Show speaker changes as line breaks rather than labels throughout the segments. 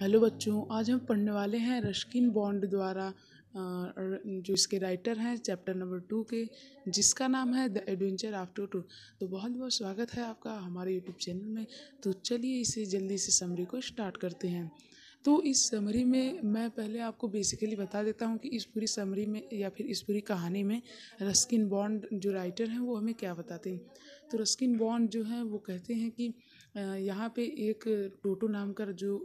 hello बच्चों आज हम पढ़ने वाले हैं रश्किन बॉन्ड द्वारा जो इसके राइटर हैं चैप्टर नंबर टू के जिसका नाम है द एडवेंचर आफ्टर टू तो बहुत बहुत स्वागत है आपका हमारे यूट्यूब चैनल में तो चलिए इसे जल्दी से समरी को स्टार्ट करते हैं तो इस समरी में मैं पहले आपको बेसिकली बता देता हूँ कि इस पूरी समरी में या फिर इस पूरी कहानी में रस्किन बॉन्ड जो राइटर हैं वो हमें क्या बताते हैं तो रस्किन बॉन्ड जो है वो कहते हैं कि यहाँ पे एक टोटो नाम का जो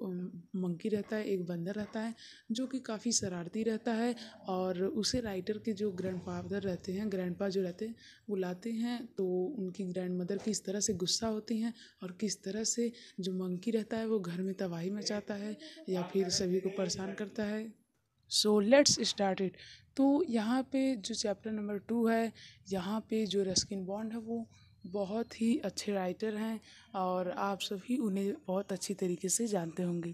मंकी रहता है एक बंदर रहता है जो कि काफ़ी शरारती रहता है और उसे राइटर के जो ग्रैंडफादर रहते हैं ग्रैंडपा जो रहते हैं वो लाते हैं तो उनकी ग्रैंड मदर किस तरह से गुस्सा होती हैं और किस तरह से जो मंकी रहता है वो घर में तबाही मचाता है या फिर सभी को परेशान करता है सो लेट्स स्टार्ट इट तो यहाँ पे जो चैप्टर नंबर टू है यहाँ पे जो रस्किन बॉन्ड है वो बहुत ही अच्छे राइटर हैं और आप सभी उन्हें बहुत अच्छी तरीके से जानते होंगे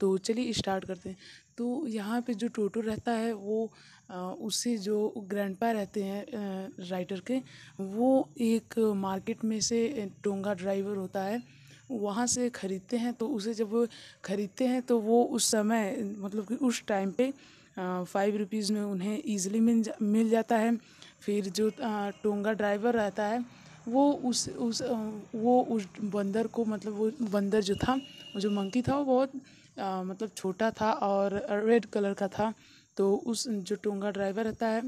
तो चलिए स्टार्ट करते हैं तो यहाँ पे जो टोटो रहता है वो उससे जो ग्रैंडपा रहते हैं राइटर के वो एक मार्केट में से टोंगा ड्राइवर होता है वहाँ से ख़रीदते हैं तो उसे जब ख़रीदते हैं तो वो उस समय मतलब कि उस टाइम पे फाइव रुपीज़ में उन्हें ईज़िली मिल जा मिल जाता है फिर जो टोंगा ड्राइवर रहता है वो उस उस वो उस बंदर को मतलब वो बंदर जो था वो जो मंकी था वो बहुत आ, मतलब छोटा था और रेड कलर का था तो उस जो टोंगा ड्राइवर रहता है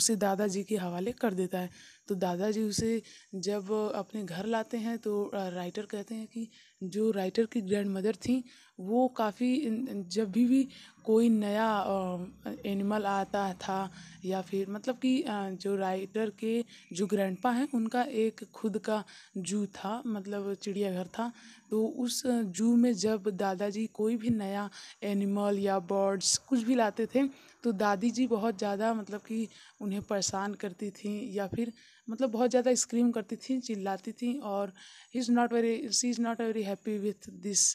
उसे दादाजी के हवाले कर देता है तो दादाजी उसे जब अपने घर लाते हैं तो राइटर कहते हैं कि जो राइटर की ग्रैंड मदर थीं वो काफ़ी जब भी भी कोई नया एनिमल आता था या फिर मतलब कि जो राइटर के जो ग्रैंडपा हैं उनका एक खुद का जू था मतलब चिड़ियाघर था तो उस जू में जब दादाजी कोई भी नया एनिमल या बर्ड्स कुछ भी लाते थे तो दादी जी बहुत ज़्यादा मतलब कि उन्हें परेशान करती थी या फिर मतलब बहुत ज़्यादा स्क्रीम करती थी चिल्लाती थी और he is not very she is not very happy with this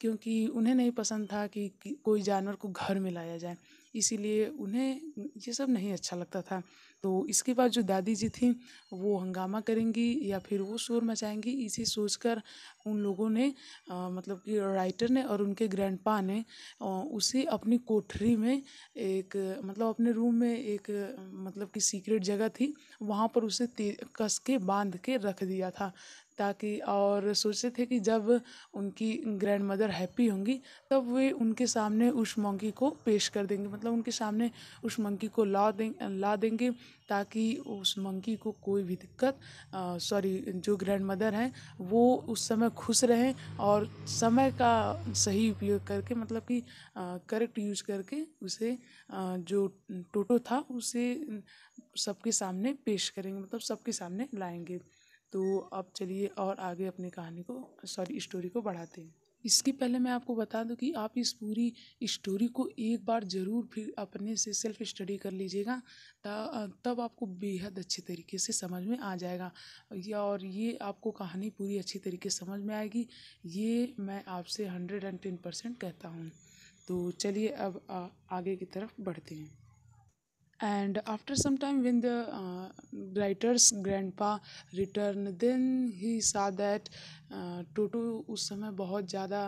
क्योंकि उन्हें नहीं पसंद था कि, कि कोई जानवर को घर में लाया जाए इसीलिए उन्हें ये सब नहीं अच्छा लगता था तो इसके बाद जो दादी जी थी वो हंगामा करेंगी या फिर वो शोर मचाएँगी इसे सोचकर उन लोगों ने मतलब कि राइटर ने और उनके ग्रैंडपा ने उसे अपनी कोठरी में एक मतलब अपने रूम में एक मतलब कि सीक्रेट जगह थी वहाँ पर उसे कस के बांध के रख दिया था ताकि और सोचते थे कि जब उनकी ग्रैंड मदर हैप्पी होंगी तब वे उनके सामने उस मंकी को पेश कर देंगे मतलब उनके सामने उस मंकी को ला दें ला देंगे ताकि उस मंकी को कोई भी दिक्कत सॉरी जो ग्रैंड मदर हैं वो उस समय खुश रहें और समय का सही उपयोग करके मतलब कि करेक्ट यूज करके उसे जो टोटो था उसे सबके सामने पेश करेंगे मतलब सबके सामने लाएंगे तो अब चलिए और आगे अपनी कहानी को सॉरी स्टोरी को बढ़ाते हैं इसके पहले मैं आपको बता दूं कि आप इस पूरी स्टोरी को एक बार ज़रूर फिर अपने से सेल्फ स्टडी कर लीजिएगा तब आपको बेहद अच्छे तरीके से समझ में आ जाएगा या और ये आपको कहानी पूरी अच्छी तरीके से समझ में आएगी ये मैं आपसे हंड्रेड एंड टेन परसेंट कहता हूँ तो चलिए अब आ, आगे की तरफ बढ़ते हैं and after some time when the uh, writer's grandpa returned then he saw that uh, टोटो उस समय बहुत ज़्यादा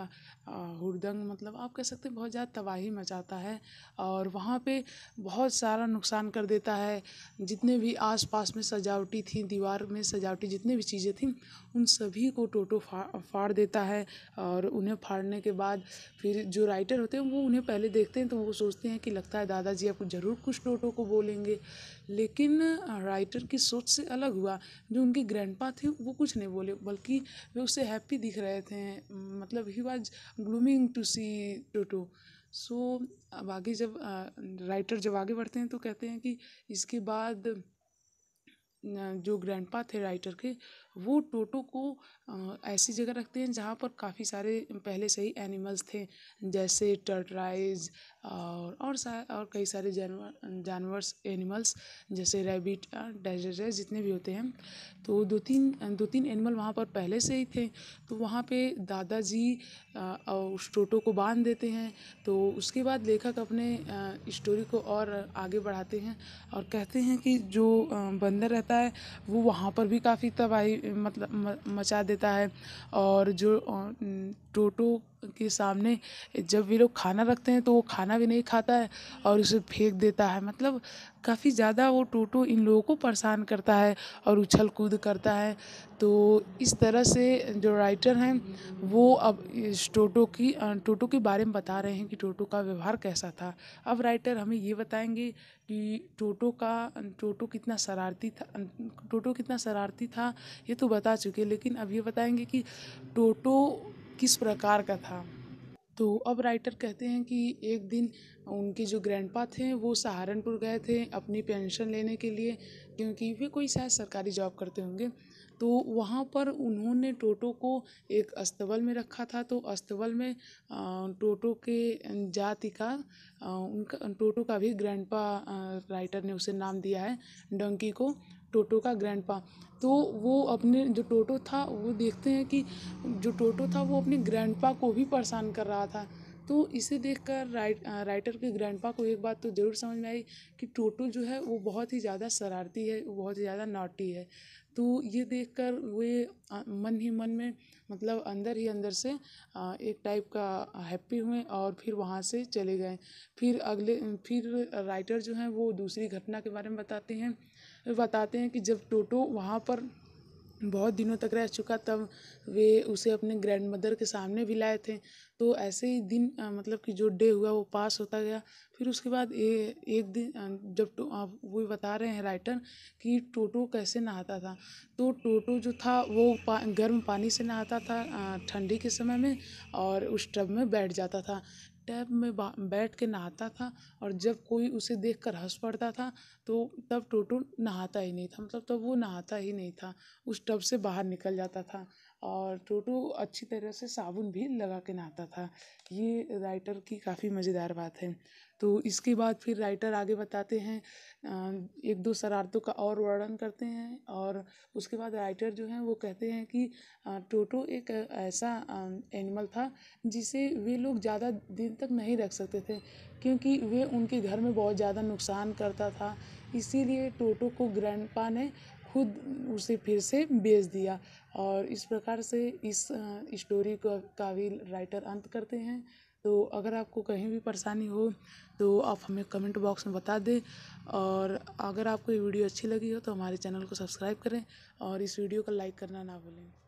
हुड़दंग मतलब आप कह सकते हैं बहुत ज़्यादा तबाही मचाता है और वहाँ पे बहुत सारा नुकसान कर देता है जितने भी आस पास में सजावटी थी दीवार में सजावटी जितने भी चीज़ें थी उन सभी को टोटो फा फाड़ देता है और उन्हें फाड़ने के बाद फिर जो राइटर होते हैं वो उन्हें पहले देखते हैं तो वो सोचते हैं कि लगता है दादाजी आपको ज़रूर कुछ टोटो को बोलेंगे लेकिन राइटर की सोच से अलग हुआ जो उनके ग्रैंडपा थे वो कुछ नहीं बोले बल्कि वे उससे हैप्पी दिख रहे थे मतलब ही वॉज ग्लूमिंग टू सी टोटो सो अब आगे जब राइटर जब आगे बढ़ते हैं तो कहते हैं कि इसके बाद जो ग्रैंडपा थे राइटर के वो टोटो को ऐसी जगह रखते हैं जहाँ पर काफ़ी सारे पहले से ही एनिमल्स थे जैसे टर्टराइज और और सा और कई सारे जानवर जानवर्स एनिमल्स जैसे रैबिट जितने भी होते हैं तो दो तीन दो तीन एनिमल वहाँ पर पहले से ही थे तो वहाँ पे दादाजी उस टोटो को बांध देते हैं तो उसके बाद लेखक अपने स्टोरी को और आगे बढ़ाते हैं और कहते हैं कि जो बंदर रहता है वो वहाँ पर भी काफ़ी तबाही मतलब मचा देता है और जो टोटो के सामने जब वे लोग खाना रखते हैं तो वो खाना भी नहीं खाता है और उसे फेंक देता है मतलब काफ़ी ज़्यादा वो टोटो इन लोगों को परेशान करता है और उछल कूद करता है तो इस तरह से जो राइटर हैं वो अब इस टोटो की टोटो के बारे में बता रहे हैं कि टोटो का व्यवहार कैसा था अब राइटर हमें ये बताएंगे कि टोटो का टोटो कितना शरारती था टोटो कितना शरारती था ये तो बता चुके लेकिन अब ये बताएंगे कि टोटो किस प्रकार का था तो अब राइटर कहते हैं कि एक दिन उनके जो ग्रैंडपा थे वो सहारनपुर गए थे अपनी पेंशन लेने के लिए क्योंकि वे कोई शायद सरकारी जॉब करते होंगे तो वहाँ पर उन्होंने टोटो को एक अस्तबल में रखा था तो अस्तबल में टोटो के जाति का उनका टोटो का भी ग्रैंडपा राइटर ने उसे नाम दिया है डंकी को टोटो का ग्रैंडपा तो वो अपने जो टोटो था वो देखते हैं कि जो टोटो था वो अपने ग्रैंडपा को भी परेशान कर रहा था तो इसे देखकर राइट राइटर के ग्रैंडपा को एक बात तो ज़रूर समझ में आई कि टोटो जो है वो बहुत ही ज़्यादा शरारती है वो बहुत ही ज़्यादा नाटी है तो ये देखकर वे मन ही मन में मतलब अंदर ही अंदर से एक टाइप का हैप्पी हुए और फिर वहाँ से चले गए फिर अगले फिर राइटर जो हैं वो दूसरी घटना के बारे में बताते हैं बताते हैं कि जब टोटो वहाँ पर बहुत दिनों तक रह चुका तब वे उसे अपने ग्रैंड मदर के सामने भी लाए थे तो ऐसे ही दिन मतलब कि जो डे हुआ वो पास होता गया फिर उसके बाद ए, एक दिन जब तो, आ, वो बता रहे हैं राइटर कि टोटो कैसे नहाता था तो टोटो जो था वो पा, गर्म पानी से नहाता था ठंडी के समय में और उस टब में बैठ जाता था टैब में बैठ के नहाता था और जब कोई उसे देख कर हँस पड़ता था तो तब टोटो नहाता ही नहीं था मतलब तब वो नहाता ही नहीं था उस टब से बाहर निकल जाता था और टोटो अच्छी तरह से साबुन भी लगा के नहाता था ये राइटर की काफ़ी मज़ेदार बात है तो इसके बाद फिर राइटर आगे बताते हैं एक दो शरारतों का और वर्णन करते हैं और उसके बाद राइटर जो हैं वो कहते हैं कि टोटो एक ऐसा एनिमल था जिसे वे लोग ज़्यादा दिन तक नहीं रख सकते थे क्योंकि वे उनके घर में बहुत ज़्यादा नुकसान करता था इसीलिए टोटो को ग्रैंडपा ने खुद उसे फिर से बेच दिया और इस प्रकार से इस स्टोरी को का भी राइटर अंत करते हैं तो अगर आपको कहीं भी परेशानी हो तो आप हमें कमेंट बॉक्स में बता दें और अगर आपको ये वीडियो अच्छी लगी हो तो हमारे चैनल को सब्सक्राइब करें और इस वीडियो को लाइक करना ना भूलें